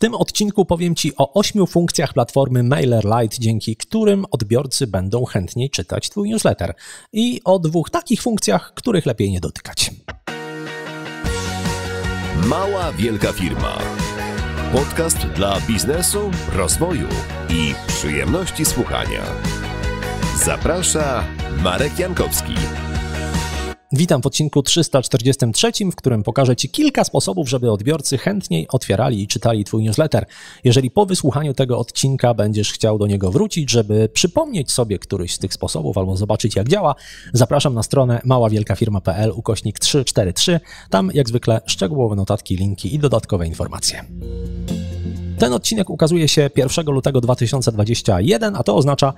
tym odcinku powiem Ci o ośmiu funkcjach platformy MailerLite, dzięki którym odbiorcy będą chętniej czytać Twój newsletter i o dwóch takich funkcjach, których lepiej nie dotykać. Mała wielka firma. Podcast dla biznesu, rozwoju i przyjemności słuchania. Zaprasza Marek Jankowski. Witam w odcinku 343, w którym pokażę Ci kilka sposobów, żeby odbiorcy chętniej otwierali i czytali Twój newsletter. Jeżeli po wysłuchaniu tego odcinka będziesz chciał do niego wrócić, żeby przypomnieć sobie któryś z tych sposobów albo zobaczyć jak działa, zapraszam na stronę maławielkafirma.pl ukośnik 343. Tam jak zwykle szczegółowe notatki, linki i dodatkowe informacje. Ten odcinek ukazuje się 1 lutego 2021, a to oznacza,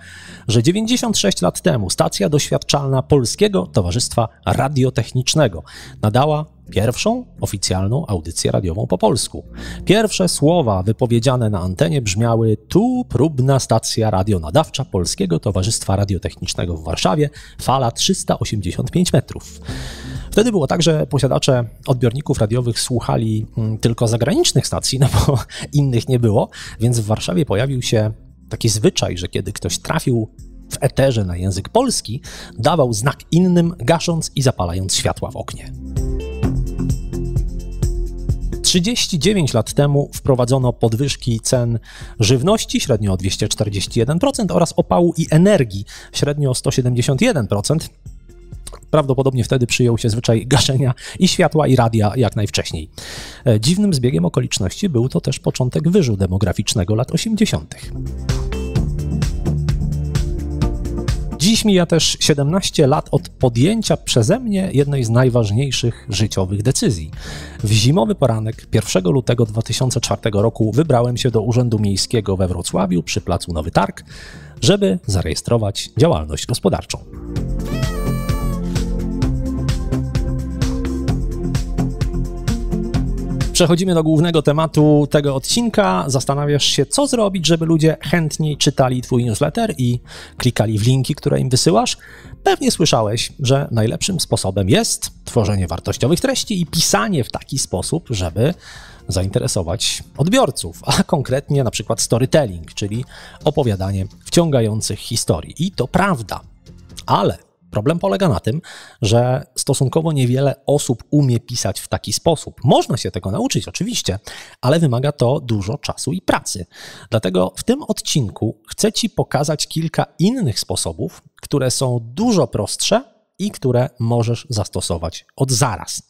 że 96 lat temu stacja doświadczalna Polskiego Towarzystwa Radiotechnicznego nadała Pierwszą oficjalną audycję radiową po polsku. Pierwsze słowa wypowiedziane na antenie brzmiały: Tu próbna stacja radionadawcza Polskiego Towarzystwa Radiotechnicznego w Warszawie, fala 385 metrów. Wtedy było tak, że posiadacze odbiorników radiowych słuchali mm, tylko zagranicznych stacji, no bo innych nie było, więc w Warszawie pojawił się taki zwyczaj, że kiedy ktoś trafił w eterze na język polski, dawał znak innym, gasząc i zapalając światła w oknie. 39 lat temu wprowadzono podwyżki cen żywności średnio o 241% oraz opału i energii średnio o 171%. Prawdopodobnie wtedy przyjął się zwyczaj gaszenia i światła i radia jak najwcześniej. E, dziwnym zbiegiem okoliczności był to też początek wyżu demograficznego lat 80. Dziś mija też 17 lat od podjęcia przeze mnie jednej z najważniejszych życiowych decyzji. W zimowy poranek 1 lutego 2004 roku wybrałem się do Urzędu Miejskiego we Wrocławiu przy placu Nowy Targ, żeby zarejestrować działalność gospodarczą. Przechodzimy do głównego tematu tego odcinka. Zastanawiasz się, co zrobić, żeby ludzie chętniej czytali Twój newsletter i klikali w linki, które im wysyłasz? Pewnie słyszałeś, że najlepszym sposobem jest tworzenie wartościowych treści i pisanie w taki sposób, żeby zainteresować odbiorców, a konkretnie na przykład storytelling, czyli opowiadanie wciągających historii. I to prawda, ale Problem polega na tym, że stosunkowo niewiele osób umie pisać w taki sposób. Można się tego nauczyć, oczywiście, ale wymaga to dużo czasu i pracy. Dlatego w tym odcinku chcę Ci pokazać kilka innych sposobów, które są dużo prostsze i które możesz zastosować od zaraz.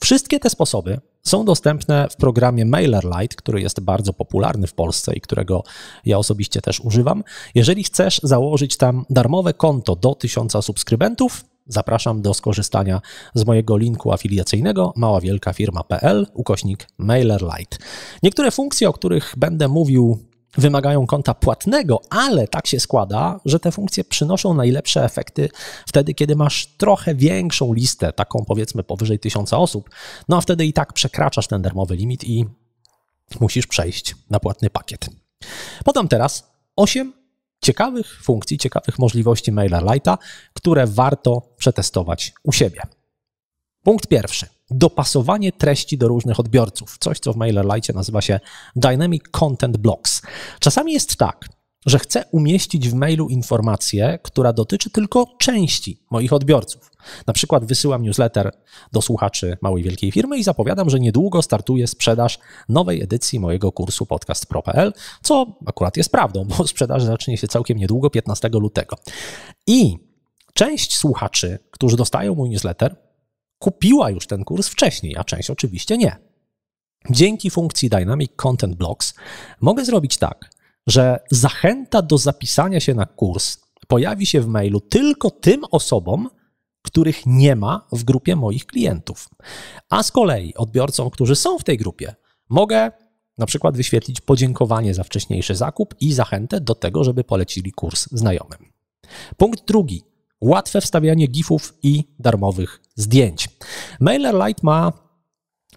Wszystkie te sposoby są dostępne w programie MailerLite, który jest bardzo popularny w Polsce i którego ja osobiście też używam. Jeżeli chcesz założyć tam darmowe konto do 1000 subskrybentów, Zapraszam do skorzystania z mojego linku afiliacyjnego maławielkafirma.pl ukośnik MailerLite. Niektóre funkcje, o których będę mówił wymagają konta płatnego, ale tak się składa, że te funkcje przynoszą najlepsze efekty wtedy, kiedy masz trochę większą listę, taką powiedzmy powyżej tysiąca osób, no a wtedy i tak przekraczasz ten darmowy limit i musisz przejść na płatny pakiet. Podam teraz 8 ciekawych funkcji, ciekawych możliwości Mailer Lite'a, które warto przetestować u siebie. Punkt pierwszy dopasowanie treści do różnych odbiorców. Coś, co w MailerLite nazywa się Dynamic Content Blocks. Czasami jest tak, że chcę umieścić w mailu informację, która dotyczy tylko części moich odbiorców. Na przykład wysyłam newsletter do słuchaczy małej wielkiej firmy i zapowiadam, że niedługo startuje sprzedaż nowej edycji mojego kursu podcast.pro.pl, co akurat jest prawdą, bo sprzedaż zacznie się całkiem niedługo, 15 lutego. I część słuchaczy, którzy dostają mój newsletter, kupiła już ten kurs wcześniej, a część oczywiście nie. Dzięki funkcji Dynamic Content Blocks mogę zrobić tak, że zachęta do zapisania się na kurs pojawi się w mailu tylko tym osobom, których nie ma w grupie moich klientów. A z kolei odbiorcom, którzy są w tej grupie, mogę na przykład wyświetlić podziękowanie za wcześniejszy zakup i zachętę do tego, żeby polecili kurs znajomym. Punkt drugi. Łatwe wstawianie gifów i darmowych zdjęć. MailerLite ma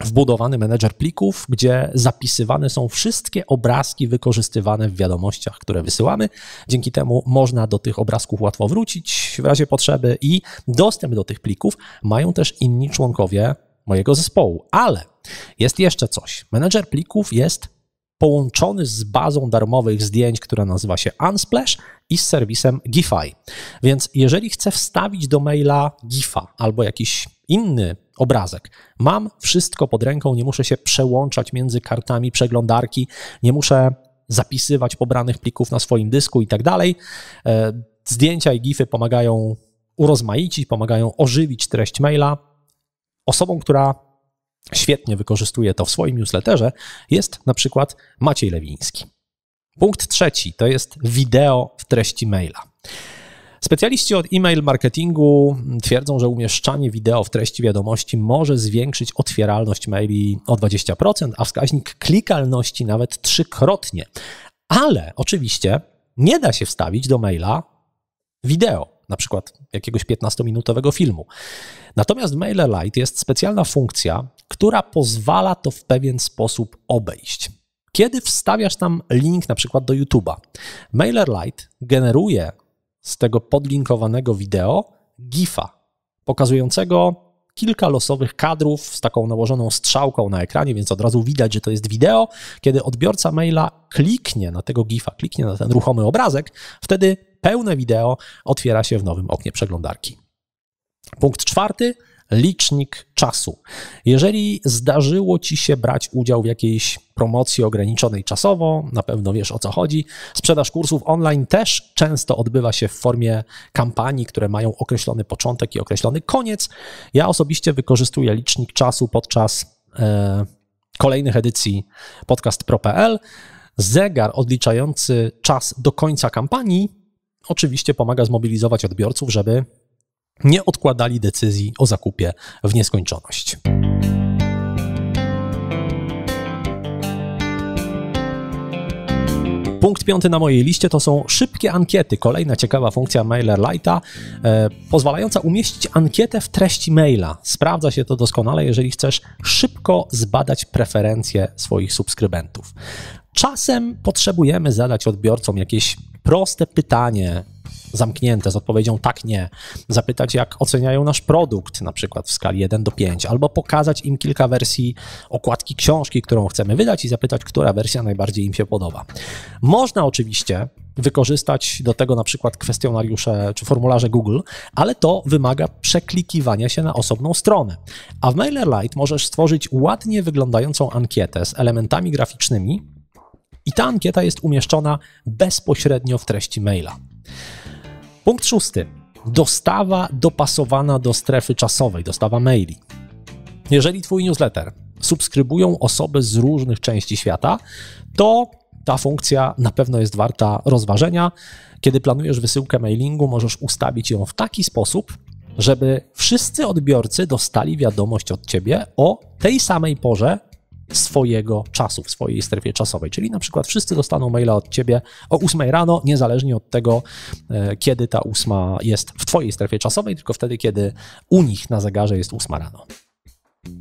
wbudowany menedżer plików, gdzie zapisywane są wszystkie obrazki wykorzystywane w wiadomościach, które wysyłamy. Dzięki temu można do tych obrazków łatwo wrócić w razie potrzeby i dostęp do tych plików mają też inni członkowie mojego zespołu. Ale jest jeszcze coś. Menedżer plików jest połączony z bazą darmowych zdjęć, która nazywa się Unsplash i z serwisem Gify. Więc jeżeli chcę wstawić do maila Gifa albo jakiś inny obrazek, mam wszystko pod ręką, nie muszę się przełączać między kartami przeglądarki, nie muszę zapisywać pobranych plików na swoim dysku i tak dalej. E, zdjęcia i gify pomagają urozmaicić, pomagają ożywić treść maila. Osobą, która świetnie wykorzystuje to w swoim newsletterze, jest na przykład Maciej Lewiński. Punkt trzeci to jest wideo w treści maila. Specjaliści od e-mail marketingu twierdzą, że umieszczanie wideo w treści wiadomości może zwiększyć otwieralność maili o 20%, a wskaźnik klikalności nawet trzykrotnie. Ale oczywiście nie da się wstawić do maila wideo na przykład jakiegoś 15-minutowego filmu. Natomiast w MailerLite jest specjalna funkcja, która pozwala to w pewien sposób obejść. Kiedy wstawiasz tam link na przykład do YouTube'a, MailerLite generuje z tego podlinkowanego wideo GIFa pokazującego kilka losowych kadrów z taką nałożoną strzałką na ekranie, więc od razu widać, że to jest wideo. Kiedy odbiorca maila kliknie na tego GIFa, kliknie na ten ruchomy obrazek, wtedy pełne wideo otwiera się w nowym oknie przeglądarki. Punkt czwarty licznik czasu. Jeżeli zdarzyło Ci się brać udział w jakiejś promocji ograniczonej czasowo, na pewno wiesz o co chodzi. Sprzedaż kursów online też często odbywa się w formie kampanii, które mają określony początek i określony koniec. Ja osobiście wykorzystuję licznik czasu podczas e, kolejnych edycji podcast pro.pl. Zegar odliczający czas do końca kampanii oczywiście pomaga zmobilizować odbiorców, żeby nie odkładali decyzji o zakupie w nieskończoność. Punkt piąty na mojej liście to są szybkie ankiety. Kolejna ciekawa funkcja MailerLite'a, e, pozwalająca umieścić ankietę w treści maila. Sprawdza się to doskonale, jeżeli chcesz szybko zbadać preferencje swoich subskrybentów. Czasem potrzebujemy zadać odbiorcom jakieś proste pytanie zamknięte z odpowiedzią tak, nie. Zapytać, jak oceniają nasz produkt, na przykład w skali 1 do 5, albo pokazać im kilka wersji okładki książki, którą chcemy wydać i zapytać, która wersja najbardziej im się podoba. Można oczywiście wykorzystać do tego na przykład kwestionariusze czy formularze Google, ale to wymaga przeklikiwania się na osobną stronę. A w MailerLite możesz stworzyć ładnie wyglądającą ankietę z elementami graficznymi, i ta ankieta jest umieszczona bezpośrednio w treści maila. Punkt szósty. Dostawa dopasowana do strefy czasowej, dostawa maili. Jeżeli Twój newsletter subskrybują osoby z różnych części świata, to ta funkcja na pewno jest warta rozważenia. Kiedy planujesz wysyłkę mailingu, możesz ustawić ją w taki sposób, żeby wszyscy odbiorcy dostali wiadomość od ciebie o tej samej porze swojego czasu, w swojej strefie czasowej. Czyli na przykład wszyscy dostaną maila od ciebie o 8 rano, niezależnie od tego, e, kiedy ta ósma jest w twojej strefie czasowej, tylko wtedy, kiedy u nich na zegarze jest 8 rano.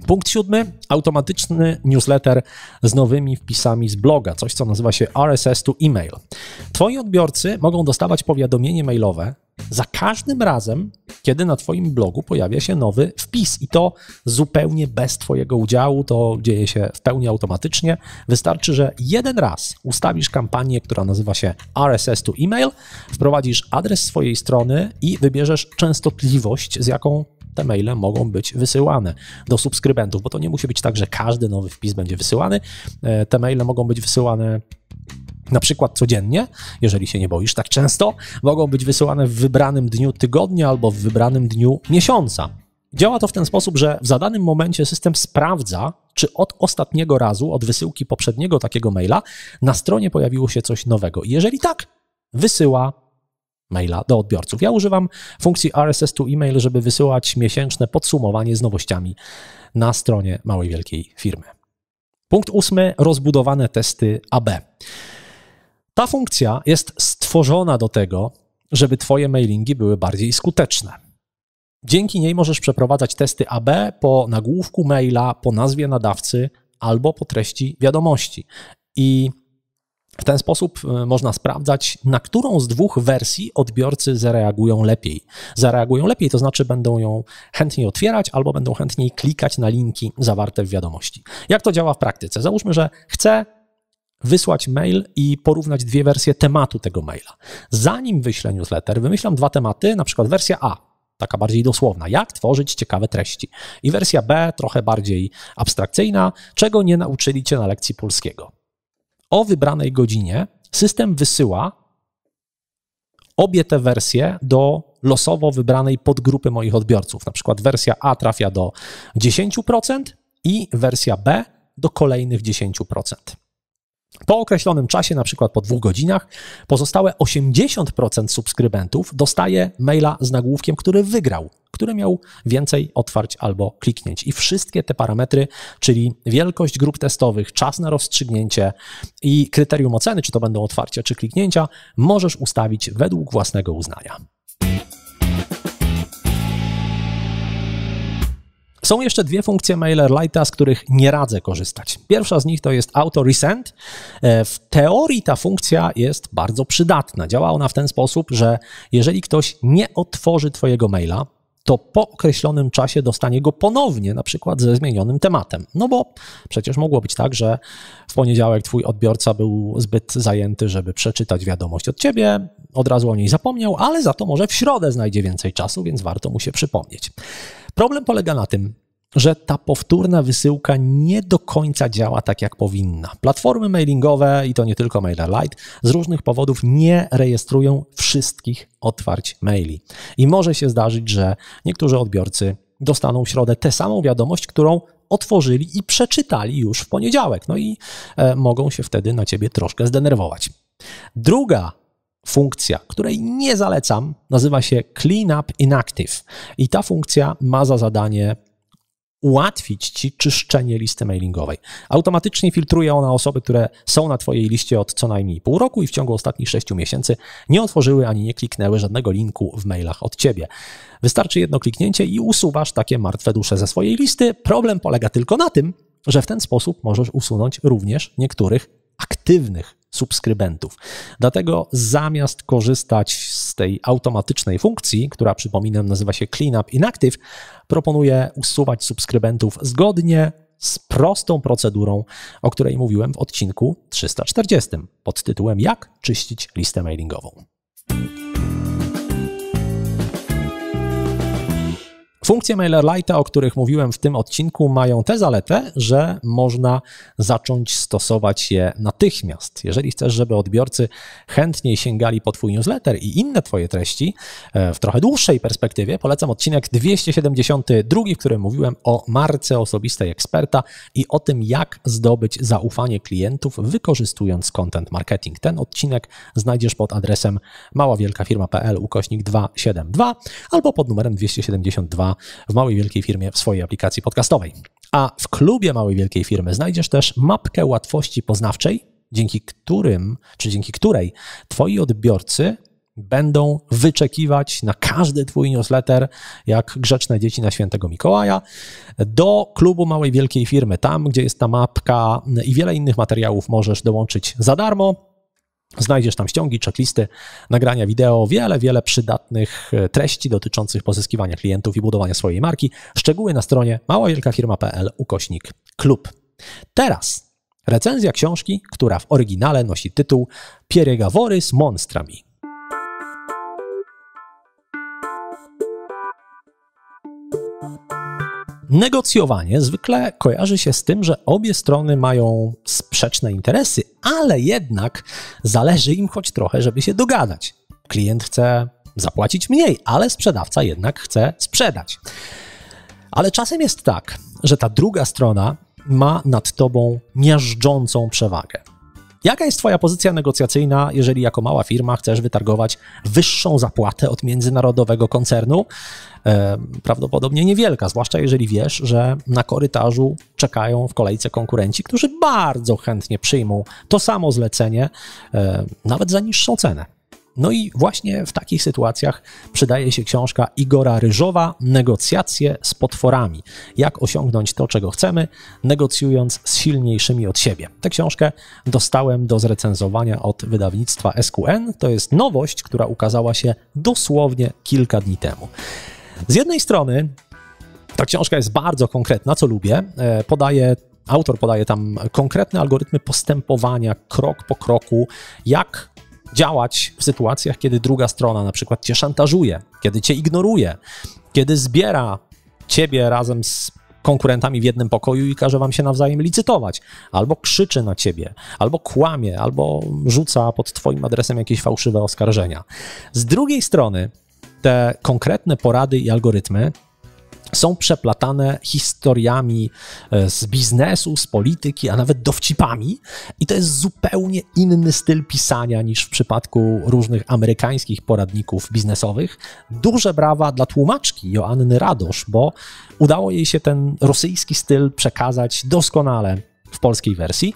Punkt siódmy, automatyczny newsletter z nowymi wpisami z bloga, coś co nazywa się RSS to email. Twoi odbiorcy mogą dostawać powiadomienie mailowe za każdym razem, kiedy na Twoim blogu pojawia się nowy wpis i to zupełnie bez Twojego udziału, to dzieje się w pełni automatycznie. Wystarczy, że jeden raz ustawisz kampanię, która nazywa się RSS to email, wprowadzisz adres swojej strony i wybierzesz częstotliwość, z jaką te maile mogą być wysyłane do subskrybentów, bo to nie musi być tak, że każdy nowy wpis będzie wysyłany. E, te maile mogą być wysyłane na przykład codziennie, jeżeli się nie boisz tak często, mogą być wysyłane w wybranym dniu tygodnia albo w wybranym dniu miesiąca. Działa to w ten sposób, że w zadanym momencie system sprawdza, czy od ostatniego razu, od wysyłki poprzedniego takiego maila, na stronie pojawiło się coś nowego. jeżeli tak, wysyła maila do odbiorców. Ja używam funkcji RSS to email, żeby wysyłać miesięczne podsumowanie z nowościami na stronie małej wielkiej firmy. Punkt ósmy: rozbudowane testy AB. Ta funkcja jest stworzona do tego, żeby Twoje mailingi były bardziej skuteczne. Dzięki niej możesz przeprowadzać testy AB po nagłówku maila, po nazwie nadawcy albo po treści wiadomości. I w ten sposób y, można sprawdzać, na którą z dwóch wersji odbiorcy zareagują lepiej. Zareagują lepiej, to znaczy będą ją chętniej otwierać albo będą chętniej klikać na linki zawarte w wiadomości. Jak to działa w praktyce? Załóżmy, że chcę wysłać mail i porównać dwie wersje tematu tego maila. Zanim wyślę newsletter, wymyślam dwa tematy, na przykład wersja A, taka bardziej dosłowna, jak tworzyć ciekawe treści, i wersja B, trochę bardziej abstrakcyjna, czego nie nauczyli cię na lekcji polskiego. O wybranej godzinie system wysyła obie te wersje do losowo wybranej podgrupy moich odbiorców. Na przykład wersja A trafia do 10% i wersja B do kolejnych 10%. Po określonym czasie, na przykład po dwóch godzinach, pozostałe 80% subskrybentów dostaje maila z nagłówkiem, który wygrał, który miał więcej otwarć albo kliknięć. I wszystkie te parametry, czyli wielkość grup testowych, czas na rozstrzygnięcie i kryterium oceny, czy to będą otwarcia, czy kliknięcia, możesz ustawić według własnego uznania. Są jeszcze dwie funkcje MailerLite'a, z których nie radzę korzystać. Pierwsza z nich to jest Auto Resend. E, w teorii ta funkcja jest bardzo przydatna. Działa ona w ten sposób, że jeżeli ktoś nie otworzy Twojego maila, to po określonym czasie dostanie go ponownie, na przykład ze zmienionym tematem. No bo przecież mogło być tak, że w poniedziałek twój odbiorca był zbyt zajęty, żeby przeczytać wiadomość od ciebie, od razu o niej zapomniał, ale za to może w środę znajdzie więcej czasu, więc warto mu się przypomnieć. Problem polega na tym, że ta powtórna wysyłka nie do końca działa tak, jak powinna. Platformy mailingowe, i to nie tylko MailerLite, z różnych powodów nie rejestrują wszystkich otwarć maili. I może się zdarzyć, że niektórzy odbiorcy dostaną w środę tę samą wiadomość, którą otworzyli i przeczytali już w poniedziałek. No i e, mogą się wtedy na ciebie troszkę zdenerwować. Druga funkcja, której nie zalecam, nazywa się Cleanup Inactive. I ta funkcja ma za zadanie ułatwić Ci czyszczenie listy mailingowej. Automatycznie filtruje ona osoby, które są na Twojej liście od co najmniej pół roku i w ciągu ostatnich sześciu miesięcy nie otworzyły ani nie kliknęły żadnego linku w mailach od Ciebie. Wystarczy jedno kliknięcie i usuwasz takie martwe dusze ze swojej listy. Problem polega tylko na tym, że w ten sposób możesz usunąć również niektórych aktywnych subskrybentów. Dlatego zamiast korzystać z tej automatycznej funkcji, która przypominam nazywa się Cleanup Inactive, proponuję usuwać subskrybentów zgodnie z prostą procedurą, o której mówiłem w odcinku 340 pod tytułem Jak czyścić listę mailingową. Funkcje MailerLite, o których mówiłem w tym odcinku, mają tę zaletę, że można zacząć stosować je natychmiast. Jeżeli chcesz, żeby odbiorcy chętniej sięgali po Twój newsletter i inne Twoje treści e, w trochę dłuższej perspektywie, polecam odcinek 272, w którym mówiłem o marce osobistej eksperta i o tym, jak zdobyć zaufanie klientów wykorzystując content marketing. Ten odcinek znajdziesz pod adresem maławielkafirma.pl ukośnik 272 albo pod numerem 272 w małej wielkiej firmie w swojej aplikacji podcastowej. A w klubie małej wielkiej firmy znajdziesz też mapkę łatwości poznawczej, dzięki którym, czy dzięki której twoi odbiorcy będą wyczekiwać na każdy Twój newsletter, jak grzeczne dzieci na świętego Mikołaja, do klubu małej wielkiej firmy, tam gdzie jest ta mapka i wiele innych materiałów możesz dołączyć za darmo. Znajdziesz tam ściągi, checklisty, nagrania wideo, wiele, wiele przydatnych e, treści dotyczących pozyskiwania klientów i budowania swojej marki. Szczegóły na stronie maławielkafirma.pl ukośnik klub. Teraz recenzja książki, która w oryginale nosi tytuł Pierregawory z monstrami. Negocjowanie zwykle kojarzy się z tym, że obie strony mają sprzeczne interesy, ale jednak zależy im choć trochę, żeby się dogadać. Klient chce zapłacić mniej, ale sprzedawca jednak chce sprzedać. Ale czasem jest tak, że ta druga strona ma nad tobą miażdżącą przewagę. Jaka jest Twoja pozycja negocjacyjna, jeżeli jako mała firma chcesz wytargować wyższą zapłatę od międzynarodowego koncernu? E, prawdopodobnie niewielka, zwłaszcza jeżeli wiesz, że na korytarzu czekają w kolejce konkurenci, którzy bardzo chętnie przyjmą to samo zlecenie, e, nawet za niższą cenę. No i właśnie w takich sytuacjach przydaje się książka Igora Ryżowa Negocjacje z potworami. Jak osiągnąć to, czego chcemy, negocjując z silniejszymi od siebie. Tę książkę dostałem do zrecenzowania od wydawnictwa SQN. To jest nowość, która ukazała się dosłownie kilka dni temu. Z jednej strony ta książka jest bardzo konkretna, co lubię. E, podaje autor podaje tam konkretne algorytmy postępowania krok po kroku, jak działać w sytuacjach, kiedy druga strona na przykład cię szantażuje, kiedy cię ignoruje, kiedy zbiera ciebie razem z konkurentami w jednym pokoju i każe wam się nawzajem licytować, albo krzyczy na ciebie, albo kłamie, albo rzuca pod twoim adresem jakieś fałszywe oskarżenia. Z drugiej strony, te konkretne porady i algorytmy są przeplatane historiami e, z biznesu, z polityki, a nawet dowcipami, i to jest zupełnie inny styl pisania niż w przypadku różnych amerykańskich poradników biznesowych. Duże brawa dla tłumaczki Joanny Radosz, bo udało jej się ten rosyjski styl przekazać doskonale w polskiej wersji.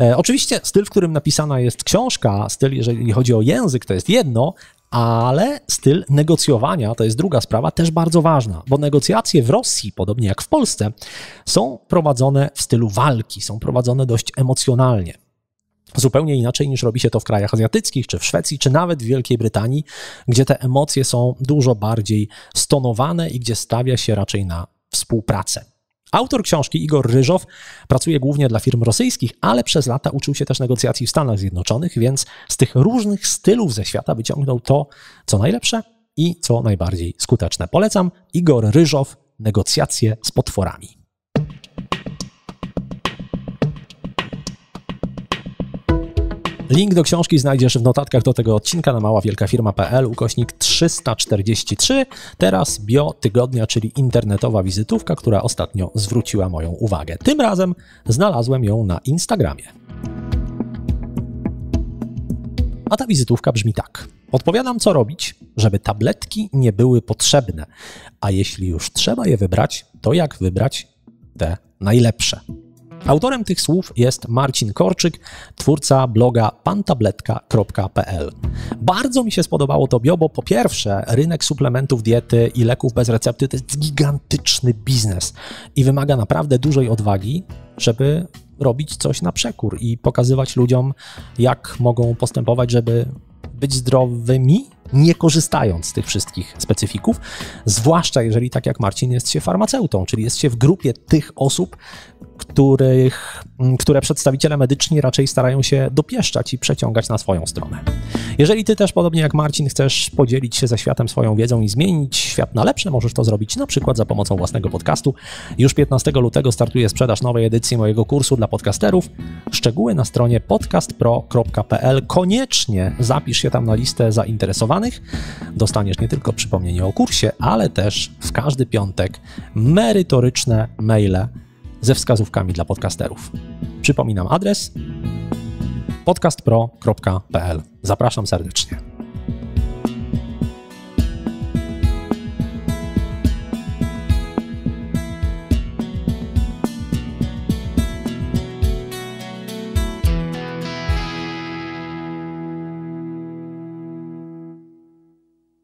E, oczywiście styl, w którym napisana jest książka, styl, jeżeli chodzi o język, to jest jedno, ale styl negocjowania to jest druga sprawa, też bardzo ważna, bo negocjacje w Rosji, podobnie jak w Polsce, są prowadzone w stylu walki, są prowadzone dość emocjonalnie. Zupełnie inaczej niż robi się to w krajach azjatyckich, czy w Szwecji, czy nawet w Wielkiej Brytanii, gdzie te emocje są dużo bardziej stonowane i gdzie stawia się raczej na współpracę. Autor książki Igor Ryżow pracuje głównie dla firm rosyjskich, ale przez lata uczył się też negocjacji w Stanach Zjednoczonych, więc z tych różnych stylów ze świata wyciągnął to, co najlepsze i co najbardziej skuteczne. Polecam Igor Ryżow, negocjacje z potworami. Link do książki znajdziesz w notatkach do tego odcinka na maławielkafirma.pl ukośnik 343. Teraz bio tygodnia, czyli internetowa wizytówka, która ostatnio zwróciła moją uwagę. Tym razem znalazłem ją na Instagramie. A ta wizytówka brzmi tak. Odpowiadam, co robić, żeby tabletki nie były potrzebne, a jeśli już trzeba je wybrać, to jak wybrać te najlepsze. Autorem tych słów jest Marcin Korczyk, twórca bloga pantabletka.pl. Bardzo mi się spodobało to bio, bo po pierwsze, rynek suplementów diety i leków bez recepty to jest gigantyczny biznes i wymaga naprawdę dużej odwagi, żeby robić coś na przekór i pokazywać ludziom, jak mogą postępować, żeby być zdrowymi, nie korzystając z tych wszystkich specyfików, zwłaszcza jeżeli, tak jak Marcin, jest się farmaceutą, czyli jest się w grupie tych osób, których Mm, które przedstawiciele medyczni raczej starają się dopieszczać i przeciągać na swoją stronę. Jeżeli ty też, podobnie jak Marcin, chcesz podzielić się ze światem swoją wiedzą i zmienić świat na lepsze, możesz to zrobić na przykład za pomocą własnego podcastu. Już 15 lutego startuje sprzedaż nowej edycji mojego kursu dla podcasterów. Szczegóły na stronie podcastpro.pl. Koniecznie zapisz się tam na listę zainteresowanych. Dostaniesz nie tylko przypomnienie o kursie, ale też w każdy piątek merytoryczne maile ze wskazówkami dla podcasterów. Przypominam adres podcastpro.pl. Zapraszam serdecznie.